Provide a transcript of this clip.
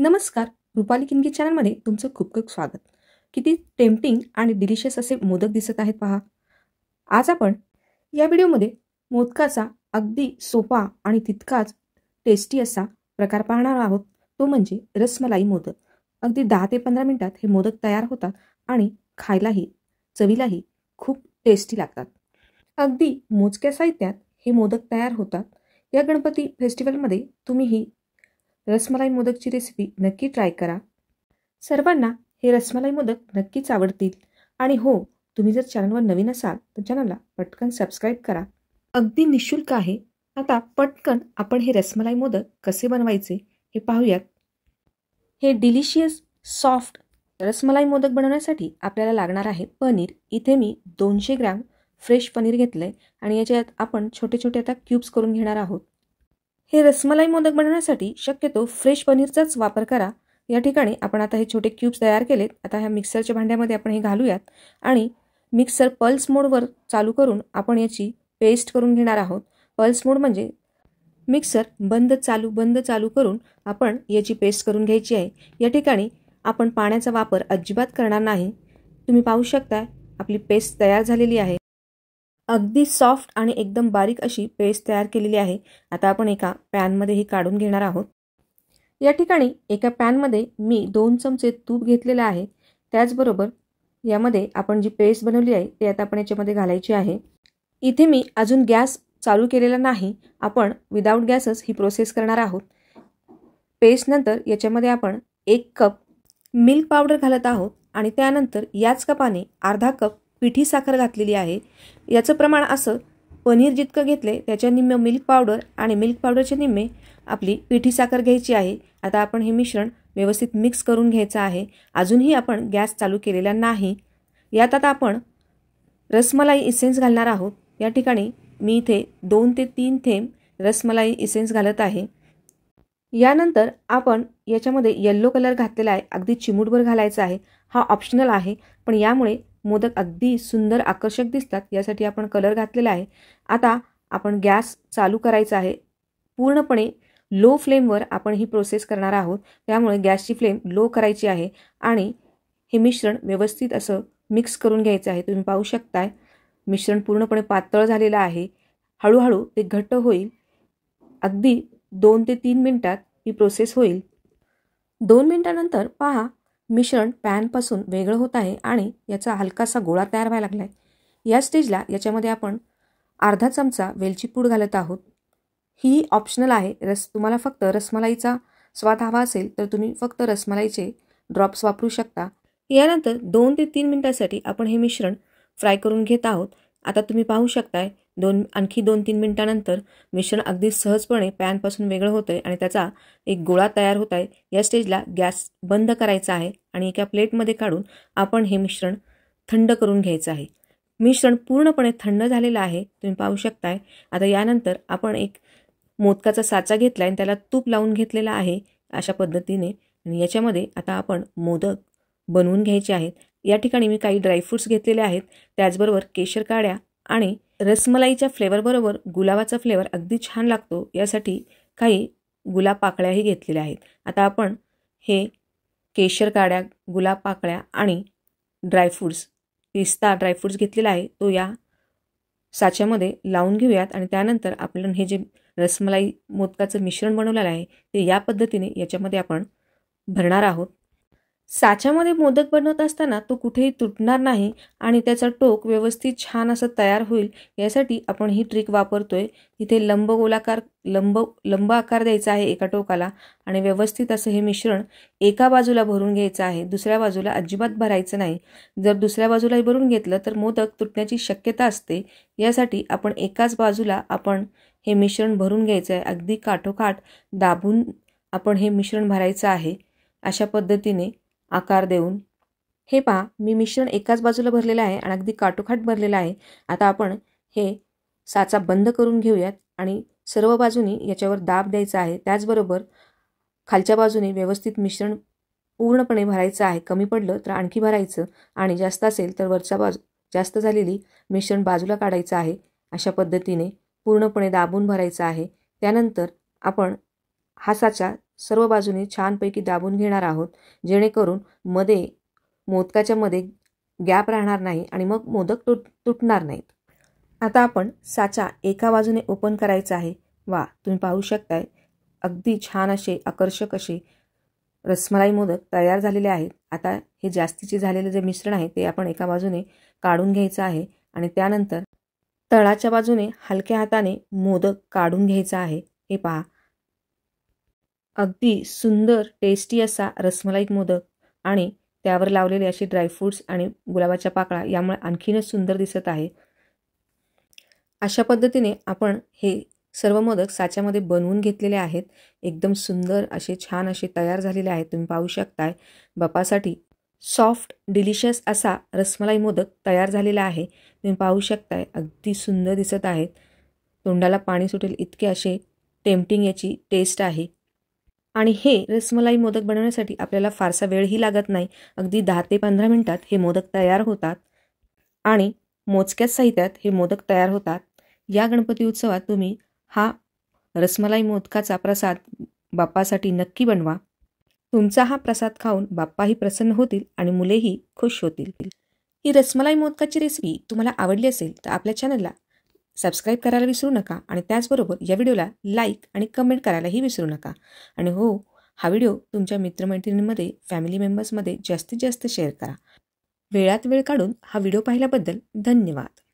नमस्कार रुपाली किनगी चॅनलमध्ये तुमचं खूप खूप स्वागत किती टेम्पटिंग आणि डिलिशियस असे मोदक दिसत आहेत पहा आज आपण या व्हिडिओमध्ये मोदकाचा अगदी सोपा आणि तितकाच टेस्टी असा प्रकार पाहणार आहोत तो म्हणजे रसमलाई मोदक अगदी दहा ते पंधरा मिनटात हे मोदक तयार होतात आणि खायलाही चवीलाही खूप टेस्टी लागतात अगदी मोजक्या साहित्यात हे मोदक तयार होतात या गणपती फेस्टिवलमध्ये तुम्ही ही रसमलाई मोदकची रेसिपी नक्की ट्राय करा सर्वांना हे रसमलाई मोदक नक्कीच आवडतील आणि हो तुम्ही जर चॅनलवर नवीन असाल तर चॅनलला पटकन सबस्क्राईब करा अगदी निशुल्क आहे आता पटकन आपण हे रसमलाई मोदक कसे बनवायचे हे पाहूयात हे डिलिशियस सॉफ्ट रसमलाई मोदक बनवण्यासाठी आपल्याला लागणार आहे पनीर इथे मी दोनशे ग्रॅम फ्रेश पनीर घेतलं आहे आणि याच्यात आपण छोटे छोटे आता क्यूब्स करून घेणार आहोत हे रसमलाई मोदक बनवण्यासाठी शक्यतो फ्रेश पनीरचाच वापर करा या ठिकाणी आपण आता हे छोटे क्यूब्स तयार केलेत आता ह्या मिक्सरच्या भांड्यामध्ये आपण हे घालूयात आणि मिक्सर पल्स मोडवर चालू करून आपण याची पेस्ट करून घेणार आहोत पल्स मोड म्हणजे मिक्सर बंद चालू बंद चालू करून आपण याची पेस्ट करून घ्यायची आहे या ठिकाणी आपण पाण्याचा वापर अजिबात करणार नाही तुम्ही पाहू शकता आपली पेस्ट तयार झालेली आहे अगदी सॉफ्ट आणि एकदम बारीक अशी पेस्ट तयार केलेली आहे आता आपण एका पॅनमध्ये ही काढून घेणार आहोत या ठिकाणी एका पॅनमध्ये मी दोन चमचे तूप घेतलेलं आहे त्याचबरोबर यामध्ये आपण जी पेस्ट बनवली आहे ती आता आपण याच्यामध्ये घालायची आहे इथे मी अजून गॅस चालू केलेला नाही आपण विदाऊट गॅसच ही प्रोसेस करणार आहोत पेस्टनंतर याच्यामध्ये आपण एक कप मिल्क पावडर घालत आहोत आणि त्यानंतर याच कपाने अर्धा कप पिठी साखर घातलेली आहे याचं प्रमाण असं पनीर जितकं आहे त्याच्या निम्मे मिल्क पावडर आणि मिल्क पावडरच्या निम्मे आपली पिठी साखर घ्यायची आहे आता आपण हे मिश्रण व्यवस्थित मिक्स करून घ्यायचं आहे अजूनही आपण गॅस चालू केलेला नाही यात आता आपण रसमलाई इसेन्स घालणार आहोत या ठिकाणी मी इथे दोन ते तीन थेंब रसमलाई इसेन्स घालत आहे यानंतर आपण याच्यामध्ये येल्लो कलर घातलेला आहे अगदी चिमूटभर घालायचा आहे हा ऑप्शनल आहे पण यामुळे मोदक अगदी सुंदर आकर्षक दिसतात यासाठी आपण कलर घातलेला आहे आता आपण गॅस चालू करायचा आहे पूर्णपणे लो फ्लेमवर आपण ही प्रोसेस करणार आहोत त्यामुळे गॅसची फ्लेम लो करायची आहे आणि हे मिश्रण व्यवस्थित असं मिक्स करून घ्यायचं आहे तुम्ही पाहू शकताय मिश्रण पूर्णपणे पातळ झालेलं आहे हळूहळू ते घट्ट होईल अगदी दोन ते तीन मिनटात ही प्रोसेस होईल दोन मिनटानंतर पहा मिश्रण पॅनपासून वेगळं होत आहे आणि याचा हलकासा गोळा तयार व्हायला लागला आहे या स्टेजला याच्यामध्ये आपण अर्धा चमचा वेलची पूड घालत आहोत ही ऑप्शनल आहे रस तुम्हाला फक्त रसमलाईचा स्वाद हवा असेल तर तुम्ही फक्त रसमलाईचे ड्रॉप्स वापरू शकता यानंतर दोन ते तीन मिनटासाठी आपण हे मिश्रण फ्राय करून घेत आहोत आता तुम्ही पाहू शकताय दोन आणखी दोन तीन मिनिटानंतर मिश्रण अगदी सहजपणे पॅनपासून वेगळं होतं आहे आणि त्याचा एक गोळा तयार होत आहे या स्टेजला गॅस बंद करायचा आहे आणि एका प्लेटमध्ये काढून आपण हे मिश्रण थंड करून घ्यायचं आहे मिश्रण पूर्णपणे थंड झालेलं आहे तुम्ही पाहू शकताय आता यानंतर आपण एक मोदकाचा साचा घेतला आणि त्याला तूप लावून घेतलेला आहे अशा पद्धतीने आणि याच्यामध्ये आता आपण मोदक बनवून घ्यायचे आहेत या ठिकाणी मी काही ड्रायफ्रूट्स घेतलेले आहेत त्याचबरोबर केशर काड्या आणि रसमलाईच्या फ्लेवरबरोबर गुलाबाचा फ्लेवर अगदी छान लागतो यासाठी काही गुलाब पाकळ्याही घेतलेल्या आहेत आता आपण हे केशर काड्या गुलाब पाकळ्या आणि ड्रायफ्रूट्स पिस्ता ड्रायफ्रूट्स घेतलेला आहे तो या साच्यामध्ये लावून घेऊयात आणि त्यानंतर आपण हे जे रसमलाई मोदकाचं मिश्रण बनवलेलं आहे ते या पद्धतीने याच्यामध्ये आपण भरणार आहोत साच्यामध्ये मोदक बनवत असताना तो कुठेही तुटणार नाही आणि त्याचा टोक व्यवस्थित छान असं तयार होईल यासाठी आपण ही ट्रिक वापरतोय इथे गोलाकार लंब लंब आकार द्यायचा आहे एका टोकाला आणि व्यवस्थित असं हे मिश्रण एका बाजूला भरून घ्यायचं आहे दुसऱ्या बाजूला अजिबात भरायचं नाही जर दुसऱ्या बाजूलाही भरून घेतलं तर मोदक तुटण्याची शक्यता असते यासाठी आपण एकाच बाजूला आपण हे मिश्रण भरून घ्यायचं आहे अगदी काठोकाठ दाबून आपण हे मिश्रण भरायचं आहे अशा पद्धतीने आकार देऊन हे पहा मी मिश्रण एकाच बाजूला भरलेलं आहे आणि अगदी काटोखाट भरलेलं आहे आता आपण हे साचा बंद करून घेऊयात आणि सर्व बाजूनी याच्यावर दाब द्यायचा आहे त्याचबरोबर खालच्या बाजूने व्यवस्थित मिश्रण पूर्णपणे भरायचं आहे कमी पडलं तर आणखी भरायचं आणि जास्त असेल तर वरचा बाजू जास्त झालेली मिश्रण बाजूला काढायचं आहे अशा पद्धतीने पूर्णपणे दाबून भरायचं आहे त्यानंतर आपण हा साचा सर्व बाजूने छानपैकी दाबून घेणार आहोत जेणेकरून मध्ये मोदकाच्या मध्ये गॅप राहणार नाही आणि मग मोदक तुट तुटणार नाहीत आता आपण साचा एका बाजूने ओपन करायचा आहे वा तुम्ही पाहू शकताय अगदी छान असे आकर्षक असे रसमलाई मोदक तयार झालेले आहेत आता हे जास्तीचे झालेले जे मिश्रण आहे ते आपण एका बाजूने काढून घ्यायचं आहे आणि त्यानंतर तळाच्या बाजूने हलक्या हाताने मोदक काढून घ्यायचा आहे हे पहा अगदी सुंदर टेस्टी असा रसमलाईक मोदक आणि त्यावर लावलेले असे ड्रायफ्रूट्स आणि गुलाबाच्या पाकळा यामुळे आणखीनच सुंदर दिसत आहे अशा पद्धतीने आपण हे सर्व मोदक साच्यामध्ये बनवून घेतलेले आहेत एकदम सुंदर असे छान असे तयार झालेले आहेत तुम्ही पाहू शकताय बपासाठी सॉफ्ट डिलिशियस असा रसमलाई मोदक तयार झालेला आहे तुम्ही पाहू शकताय अगदी सुंदर दिसत आहेत तोंडाला पाणी सुटेल इतके असे टेम्पटिंग याची टेस्ट आहे आणि हे रसमलाई मोदक बनवण्यासाठी आपल्याला फारसा वेळही लागत नाही अगदी दहा ते पंधरा मिनटात हे मोदक तयार होतात आणि मोजक्याच साहित्यात हे मोदक तयार होतात या गणपती उत्सवात तुम्ही हा रसमलाई मोदकाचा प्रसाद बाप्पासाठी नक्की बनवा तुमचा हा प्रसाद खाऊन बाप्पाही प्रसन्न होतील आणि मुलेही खुश होतील ही रसमलाई मोदकाची रेसिपी तुम्हाला आवडली असेल तर आपल्या चॅनलला सबस्क्राईब करायला विसरू नका आणि त्याचबरोबर या व्हिडिओला लाईक आणि कमेंट करायलाही विसरू नका आणि हो हा व्हिडिओ तुमच्या मित्रमैत्रिणींमध्ये फॅमिली मेंबर्समध्ये जास्तीत जास्त शेअर करा वेळात वेळ काढून हा व्हिडिओ पाहिल्याबद्दल धन्यवाद